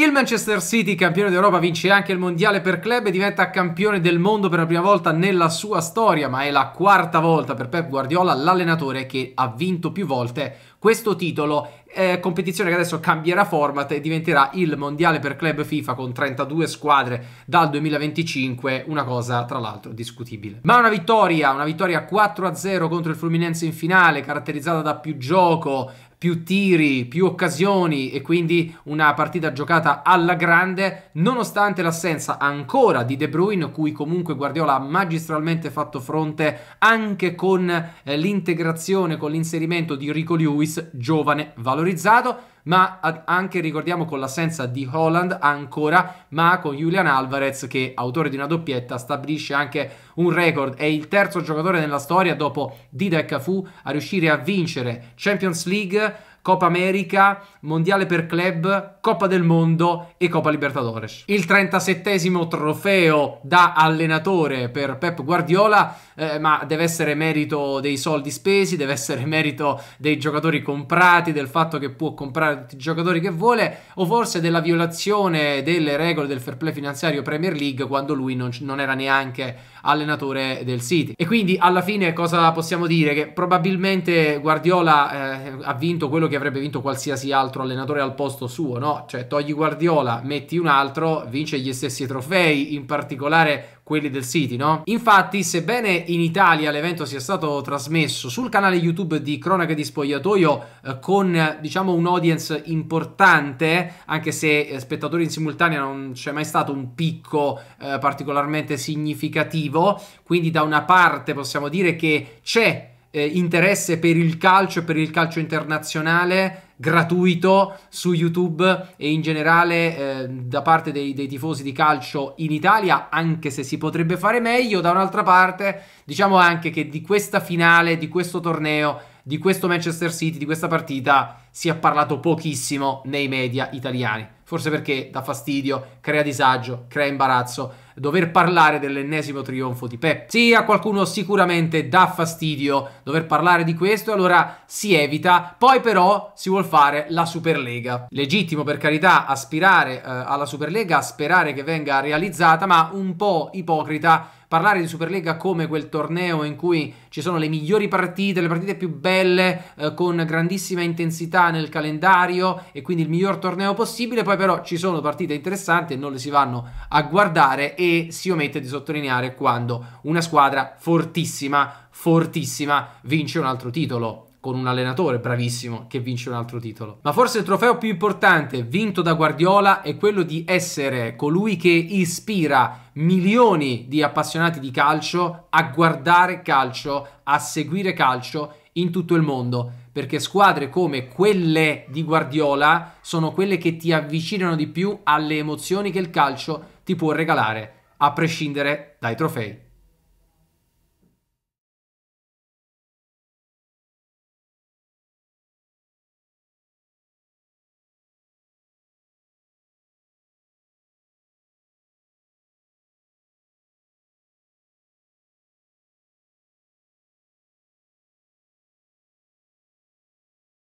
Il Manchester City, campione d'Europa, vince anche il mondiale per club e diventa campione del mondo per la prima volta nella sua storia, ma è la quarta volta per Pep Guardiola, l'allenatore che ha vinto più volte questo titolo eh, competizione che adesso cambierà format e diventerà il mondiale per club FIFA con 32 squadre dal 2025, una cosa tra l'altro discutibile. Ma una vittoria, una vittoria 4-0 contro il Fluminense in finale, caratterizzata da più gioco, più tiri, più occasioni e quindi una partita giocata alla grande, nonostante l'assenza ancora di De Bruyne, cui comunque Guardiola ha magistralmente fatto fronte anche con eh, l'integrazione, con l'inserimento di Rico Lewis, giovane valore valorizzato, ma anche ricordiamo con l'assenza di Holland ancora, ma con Julian Alvarez che autore di una doppietta stabilisce anche un record, è il terzo giocatore nella storia dopo Dida e Cafu a riuscire a vincere Champions League Coppa America, Mondiale per club, Coppa del Mondo e Coppa Libertadores. Il 37 trofeo da allenatore per Pep Guardiola, eh, ma deve essere merito dei soldi spesi, deve essere merito dei giocatori comprati, del fatto che può comprare tutti i giocatori che vuole, o forse della violazione delle regole del fair play finanziario Premier League quando lui non, non era neanche allenatore del City. E quindi alla fine cosa possiamo dire? Che probabilmente Guardiola eh, ha vinto quello che avrebbe vinto qualsiasi altro allenatore al posto suo, no? Cioè togli Guardiola, metti un altro, vince gli stessi trofei, in particolare quelli del City, no? Infatti, sebbene in Italia l'evento sia stato trasmesso sul canale YouTube di Cronache di Spogliatoio eh, con, diciamo, un audience importante, anche se eh, spettatori in simultanea non c'è mai stato un picco eh, particolarmente significativo, quindi da una parte possiamo dire che c'è eh, interesse per il calcio e per il calcio internazionale gratuito su YouTube e in generale eh, da parte dei, dei, tifosi di calcio in Italia, anche se si potrebbe fare meglio. Da un'altra parte, diciamo anche che di questa finale, di questo torneo, di questo Manchester City, di questa partita, si è parlato pochissimo nei media italiani. Forse perché dà fastidio, crea disagio, crea imbarazzo dover parlare dell'ennesimo trionfo di Pep. Sì, a qualcuno sicuramente dà fastidio dover parlare di questo, allora si evita, poi però si vuole fare la Superlega. Legittimo per carità aspirare eh, alla Superlega, sperare che venga realizzata, ma un po' ipocrita parlare di Superlega come quel torneo in cui ci sono le migliori partite, le partite più belle, eh, con grandissima intensità nel calendario e quindi il miglior torneo possibile, poi però ci sono partite interessanti e non le si vanno a guardare e si omette di sottolineare quando una squadra fortissima, fortissima vince un altro titolo con un allenatore bravissimo che vince un altro titolo. Ma forse il trofeo più importante vinto da Guardiola è quello di essere colui che ispira milioni di appassionati di calcio a guardare calcio, a seguire calcio in tutto il mondo, perché squadre come quelle di Guardiola sono quelle che ti avvicinano di più alle emozioni che il calcio ti può regalare, a prescindere dai trofei.